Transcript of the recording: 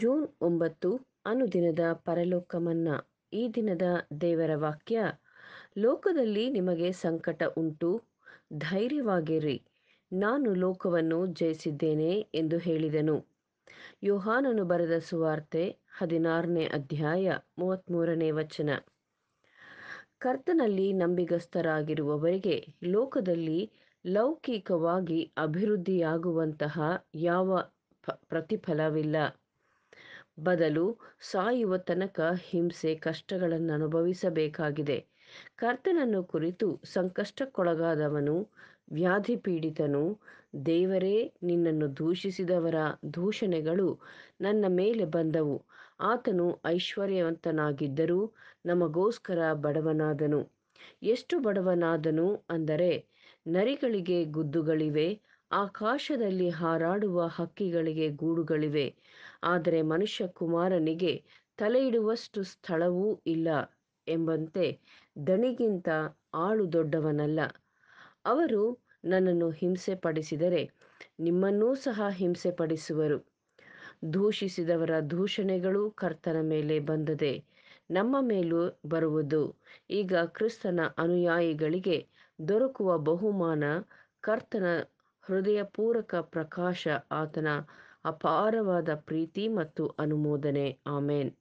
June ಒಂಬತ್ತು ಅನುದಿನದ ಪರಲೋಕಮನ್ನ ಈ ದಿನದ ದೇವರ ವಾಕ್ಯ ಲೋಕದಲ್ಲಿ ನಿಮಗೆ ಸಂಕಟ ಉಂಟು ಧೈರ್ಯವಾಗಿರಿ ನಾನು ಲೋಕವನ್ನು ಜಯಿಸಿದ್ದೇನೆ ಎಂದು ಹೇಳಿದನು ಯೋಹಾನನು ಬರೆದ ಸುವಾರ್ತೆ ಹದಿನಾರನೇ ಅಧ್ಯಾಯ ಮೂವತ್ತ್ಮೂರನೇ ವಚನ ಕರ್ತನಲ್ಲಿ ನಂಬಿಗಸ್ತರಾಗಿರುವವರಿಗೆ ಲೋಕದಲ್ಲಿ ಲೌಕಿಕವಾಗಿ ಅಭಿವೃದ್ಧಿಯಾಗುವಂತಹ ಯಾವ ಪ್ರತಿಫಲವಿಲ್ಲ ಬದಲು ಸಾಯುವ ತನಕ ಹಿಂಸೆ ಕಷ್ಟಗಳನ್ನು ಅನುಭವಿಸಬೇಕಾಗಿದೆ ಕರ್ತನನ್ನು ಕುರಿತು ಸಂಕಷ್ಟಕ್ಕೊಳಗಾದವನು ವ್ಯಾಧಿ ಪೀಡಿತನು ದೇವರೇ ನಿನ್ನನ್ನು ದೂಷಿಸಿದವರ ದೂಷಣೆಗಳು ನನ್ನ ಮೇಲೆ ಬಂದವು ಆತನು ಐಶ್ವರ್ಯವಂತನಾಗಿದ್ದರೂ ನಮಗೋಸ್ಕರ ಬಡವನಾದನು ಎಷ್ಟು ಬಡವನಾದನು ಅಂದರೆ ನರಿಗಳಿಗೆ ಗುದ್ದುಗಳಿವೆ ಆಕಾಶದಲ್ಲಿ ಹಾರಾಡುವ ಹಕ್ಕಿಗಳಿಗೆ ಗೂಡುಗಳಿವೆ ಆದರೆ ಮನುಷ್ಯ ಕುಮಾರನಿಗೆ ತಲೆಯಿಡುವಷ್ಟು ಸ್ಥಳವೂ ಇಲ್ಲ ಎಂಬಂತೆ ದಣಿಗಿಂತ ಆಳು ದೊಡ್ಡವನಲ್ಲ ಅವರು ನನ್ನನ್ನು ಹಿಂಸೆ ಪಡಿಸಿದರೆ ನಿಮ್ಮನ್ನೂ ಸಹ ಹಿಂಸೆ ಪಡಿಸುವರು ದೂಷಿಸಿದವರ ದೂಷಣೆಗಳು ಕರ್ತನ ಮೇಲೆ ಬಂದದೆ ನಮ್ಮ ಮೇಲೂ ಬರುವುದು ಈಗ ಕ್ರಿಸ್ತನ ಅನುಯಾಯಿಗಳಿಗೆ ದೊರಕುವ ಬಹುಮಾನ ಕರ್ತನ ಹೃದಯಪೂರಕ ಪ್ರಕಾಶ ಆತನ ಅಪಾರವಾದ ಪ್ರೀತಿ ಮತ್ತು ಅನುಮೋದನೆ ಆಮೇನ್